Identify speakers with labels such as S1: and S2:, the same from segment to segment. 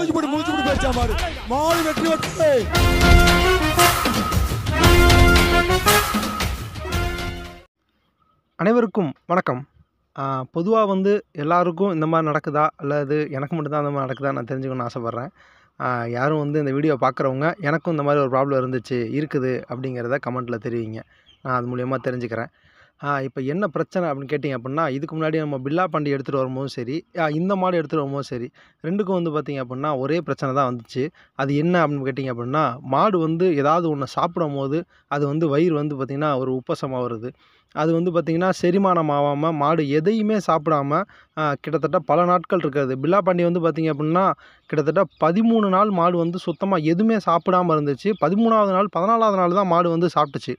S1: மூச்சு போட்டு பேச்சா மாறு பேசா வெற்றி வெற்றி அனைவருக்கும் வணக்கம் பொதுவாக வந்து எல்லாருக்கும் இந்த மாதிரி நடக்குதா அல்லது எனக்கு மட்டும்தான் இந்த மாதிரி நடக்குதா நான் தெரிஞ்சுக்கணும்னு ஆசைப்பட்றேன் யாரும் வந்து இந்த வீடியோ பார்க்குறவங்க எனக்கும் இந்த மாதிரி ஒரு ப்ராப்ளம் இருந்துச்சு இருக்குது அப்படிங்கிறத கமெண்ட்டில் தெரிவிங்க நான் அது மூலயமா தெரிஞ்சுக்கிறேன் இப்போ என்ன பிரச்சனை அப்படின்னு கேட்டிங்க அப்படின்னா இதுக்கு முன்னாடி நம்ம பில்லா பண்டி எடுத்துகிட்டு வரும்போதும் சரி இந்த மாடு எடுத்துகிட்டு வரும்போதும் சரி ரெண்டுக்கும் வந்து பார்த்திங்க அப்படின்னா ஒரே பிரச்சனை தான் வந்துச்சு அது என்ன அப்படின்னு கேட்டிங்க அப்படின்னா மாடு வந்து ஏதாவது ஒன்று சாப்பிடும் போது அது வந்து வயிறு வந்து பார்த்திங்கன்னா ஒரு உப்பசமாக வருது அது வந்து பார்த்திங்கன்னா செரிமானம் ஆகாமல் மாடு எதையுமே சாப்பிடாமல் கிட்டத்தட்ட பல நாட்கள் இருக்கிறது பில்லா பாண்டி வந்து பார்த்திங்க அப்படின்னா கிட்டத்தட்ட பதிமூணு நாள் மாடு வந்து சுத்தமாக எதுவுமே சாப்பிடாமல் இருந்துச்சு பதிமூணாவது நாள் பதினாலாவது நாள் தான் மாடு வந்து சாப்பிட்டுச்சு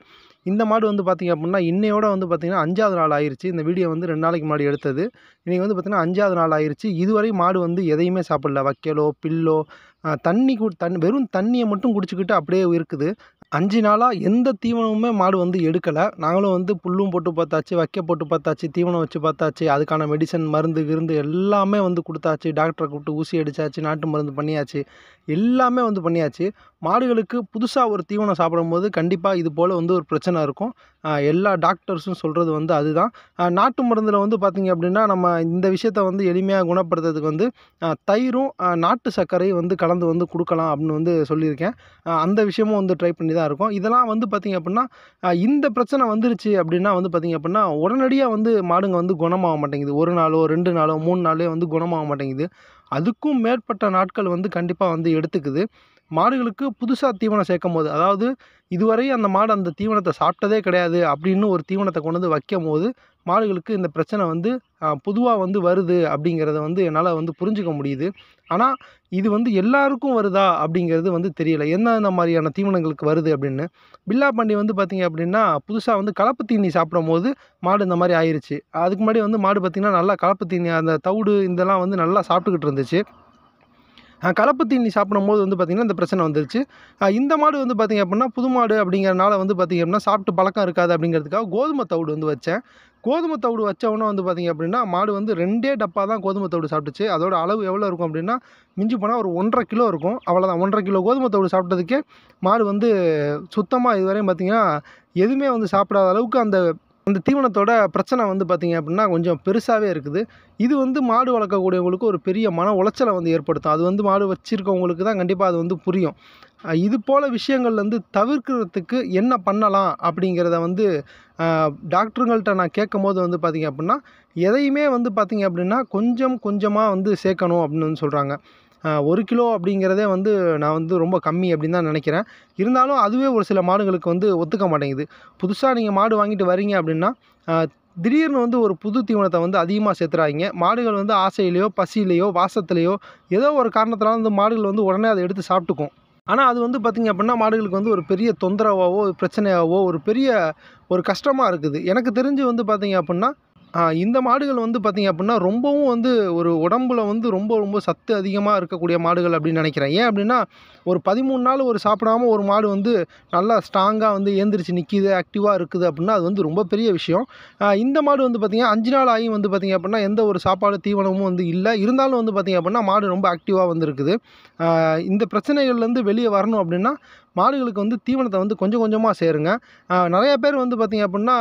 S1: இந்த மாடு வந்து பார்த்திங்க அப்படின்னா இன்னையோட வந்து பார்த்திங்கன்னா அஞ்சாவது நாள் ஆயிடுச்சு இந்த வீடியோ வந்து ரெண்டு நாளைக்கு முன்னாடி எடுத்தது இன்றைக்கி வந்து பார்த்திங்கன்னா அஞ்சாவது நாள் ஆயிடுச்சு இதுவரை மாடு வந்து எதையுமே சாப்பிடல வைக்கலோ பில்லோ தண்ணி கு தண்ணி வெறும் தண்ணியை மட்டும் குடிச்சிக்கிட்டு அப்படியே இருக்குது அஞ்சு நாளாக எந்த தீவனமுமே மாடு வந்து எடுக்கலை நாங்களும் வந்து புல்லும் போட்டு பார்த்தாச்சு வைக்க போட்டு பார்த்தாச்சு தீவனம் வச்சு பார்த்தாச்சு அதுக்கான மெடிசன் மருந்து கிருந்து எல்லாமே வந்து கொடுத்தாச்சு டாக்டரை கூப்பிட்டு ஊசி அடித்தாச்சு நாட்டு மருந்து பண்ணியாச்சு எல்லாமே வந்து பண்ணியாச்சு மாடுகளுக்கு புதுசாக ஒரு தீவனம் சாப்பிடும்போது கண்டிப்பாக இது போல் வந்து ஒரு பிரச்சனை இருக்கும் எல்லா டாக்டர்ஸும் சொல்கிறது வந்து அதுதான் நாட்டு மருந்தில் வந்து பார்த்திங்க அப்படின்னா நம்ம இந்த விஷயத்த வந்து எளிமையாக குணப்படுத்துறதுக்கு வந்து தயிரும் நாட்டு சர்க்கரையும் வந்து கலந்து வந்து கொடுக்கலாம் அப்படின்னு வந்து சொல்லியிருக்கேன் அந்த விஷயமும் வந்து ட்ரை பண்ணி தான் இருக்கும் இதெல்லாம் வந்து பார்த்திங்க அப்படின்னா இந்த பிரச்சனை வந்துருச்சு அப்படின்னா வந்து பார்த்திங்க அப்படின்னா உடனடியாக வந்து மாடுங்க வந்து குணமாக மாட்டேங்குது ஒரு நாளோ ரெண்டு நாளோ மூணு நாளே வந்து குணமாக மாட்டேங்குது அதுக்கும் மேற்பட்ட நாட்கள் வந்து கண்டிப்பாக வந்து எடுத்துக்குது மாடுகளுக்கு புதுசாக தீவனம் சேர்க்கும் போது அதாவது இதுவரை அந்த மாடு அந்த தீவனத்தை சாப்பிட்டதே கிடையாது அப்படின்னு ஒரு தீவனத்தை கொண்டு வந்து வைக்கும் போது மாடுகளுக்கு இந்த பிரச்சனை வந்து பொதுவாக வந்து வருது அப்படிங்கிறத வந்து என்னால் வந்து புரிஞ்சுக்க முடியுது ஆனால் இது வந்து எல்லாருக்கும் வருதா அப்படிங்கிறது வந்து தெரியலை எந்தெந்த மாதிரியான தீவனங்களுக்கு வருது அப்படின்னு பில்லா பண்டி வந்து பார்த்திங்க அப்படின்னா புதுசாக வந்து கலப்பு தீனி சாப்பிடும் போது மாடு இந்த மாதிரி ஆயிடுச்சு அதுக்கு முன்னாடி வந்து மாடு பார்த்திங்கன்னா நல்லா கலப்பு தீனி அந்த தவிடு இதெல்லாம் வந்து நல்லா சாப்பிட்டுக்கிட்டு இருந்துச்சு கலப்பு தீனி சாப்பிடும் போது வந்து பார்த்திங்கன்னா இந்த பிரச்சனை வந்துருச்சு இந்த மாடு வந்து பார்த்திங்க அப்படின்னா புது மாடு அப்படிங்கிறனால வந்து பார்த்திங்க அப்படின்னா சாப்பிட்டு பழக்கம் இருக்காது அப்படிங்கிறதுக்காக கோதுமை தவிடு வந்து வச்சேன் கோதுமை தவிடு வச்சவொன்னே வந்து பார்த்திங்க அப்படின்னா மாடு வந்து ரெண்டே டப்பா தான் கோதுமை தவிடு சாப்பிட்டுச்சு அதோட அளவு எவ்வளோ இருக்கும் அப்படின்னா மிஞ்சி போனால் ஒரு ஒன்றரை கிலோ இருக்கும் அவ்வளோதான் ஒன்றரை கிலோ கோதுமை தவிடு சாப்பிட்டதுக்கே மாடு வந்து சுத்தமாக இதுவரையும் பார்த்திங்கன்னா எதுவுமே வந்து சாப்பிடாத அளவுக்கு அந்த அந்த தீவனத்தோட பிரச்சனை வந்து பார்த்திங்க அப்படின்னா கொஞ்சம் பெருசாகவே இருக்குது இது வந்து மாடு வளர்க்கக்கூடியவங்களுக்கு ஒரு பெரிய மன உளைச்சலை வந்து ஏற்படுத்தும் அது வந்து மாடு வச்சுருக்கவங்களுக்கு தான் கண்டிப்பாக அது வந்து புரியும் இது போல் விஷயங்கள்லேருந்து தவிர்க்கிறதுக்கு என்ன பண்ணலாம் அப்படிங்கிறத வந்து டாக்டருங்கள்ட்ட நான் கேட்கும் போது வந்து பார்த்திங்க அப்படின்னா எதையுமே வந்து பார்த்திங்க அப்படின்னா கொஞ்சம் கொஞ்சமாக வந்து சேர்க்கணும் அப்படின்னு வந்து சொல்கிறாங்க ஒரு கிலோ அப்படிங்கிறதே வந்து நான் வந்து ரொம்ப கம்மி அப்படின்னு தான் நினைக்கிறேன் இருந்தாலும் அதுவே ஒரு சில மாடுகளுக்கு வந்து ஒத்துக்க மாட்டேங்குது புதுசாக நீங்கள் மாடு வாங்கிட்டு வரீங்க அப்படின்னா திடீர்னு வந்து ஒரு புது தீவனத்தை வந்து அதிகமாக சேர்த்துறாங்க மாடுகள் வந்து ஆசையிலையோ பசியிலையோ வாசத்துலேயோ ஏதோ ஒரு காரணத்தினால வந்து மாடுகள் வந்து உடனே அதை எடுத்து சாப்பிட்டுக்கும் ஆனால் அது வந்து பார்த்திங்க அப்படின்னா மாடுகளுக்கு வந்து ஒரு பெரிய தொந்தரவாவோ பிரச்சனையாவோ ஒரு பெரிய ஒரு கஷ்டமாக இருக்குது எனக்கு தெரிஞ்சு வந்து பார்த்திங்க அப்படின்னா இந்த மாடுகள் வந்து பார்த்திங்க அப்படின்னா ரொம்பவும் வந்து ஒரு உடம்புல வந்து ரொம்ப ரொம்ப சத்து அதிகமாக இருக்கக்கூடிய மாடுகள் அப்படின்னு நினைக்கிறேன் ஏன் அப்படின்னா ஒரு பதிமூணு நாள் ஒரு சாப்பிடாம ஒரு மாடு வந்து நல்லா ஸ்ட்ராங்காக வந்து ஏந்திரிச்சு நிற்கிது ஆக்டிவாக இருக்குது அப்படின்னா அது வந்து ரொம்ப பெரிய விஷயம் இந்த மாடு வந்து பார்த்திங்கன்னா அஞ்சு நாள் ஆகியும் வந்து பார்த்திங்க அப்படின்னா எந்த ஒரு சாப்பாடு தீவனமும் வந்து இல்லை இருந்தாலும் வந்து பார்த்திங்க அப்படின்னா மாடு ரொம்ப ஆக்டிவாக வந்துருக்குது இந்த பிரச்சனைகள்லேருந்து வெளியே வரணும் அப்படின்னா மாடுகளுக்கு வந்து தீவனத்தை வந்து கொஞ்சம் கொஞ்சமாக சேருங்க நிறையா பேர் வந்து பார்த்திங்க அப்படின்னா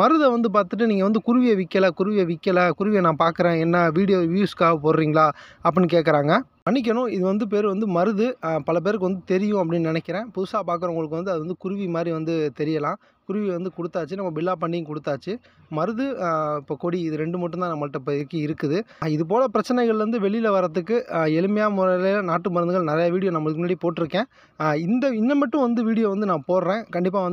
S1: மருதை வந்து பார்த்துட்டு நீங்கள் வந்து குருவியை விற்கலை குருவியை விற்கலை குருவியை நான் பார்க்குறேன் என்ன வீடியோ வியூஸ்க்காக போடுறீங்களா அப்படின்னு கேட்குறாங்க மன்னிக்கணும் இது வந்து பேர் வந்து மருது பல பேருக்கு வந்து தெரியும் அப்படின்னு நினைக்கிறேன் புதுசாக பார்க்குறவங்களுக்கு வந்து அது வந்து குருவி மாதிரி வந்து தெரியலாம் குருவி வந்து கொடுத்தாச்சு நம்ம பில்லா பண்ணியும் கொடுத்தாச்சு மருது இப்போ கொடி இது ரெண்டு மட்டும்தான் நம்மள்ட்ட இப்போ இருக்குது இது போல் பிரச்சனைகள்லேருந்து வெளியில் வரத்துக்கு எளிமையாக முறையில் நாட்டு மருந்துகள் நிறையா வீடியோ நம்மளுக்கு முன்னாடி போட்டிருக்கேன் இந்த இன்னும் மட்டும் வந்து வீடியோ வந்து நான் போடுறேன் கண்டிப்பாக வந்து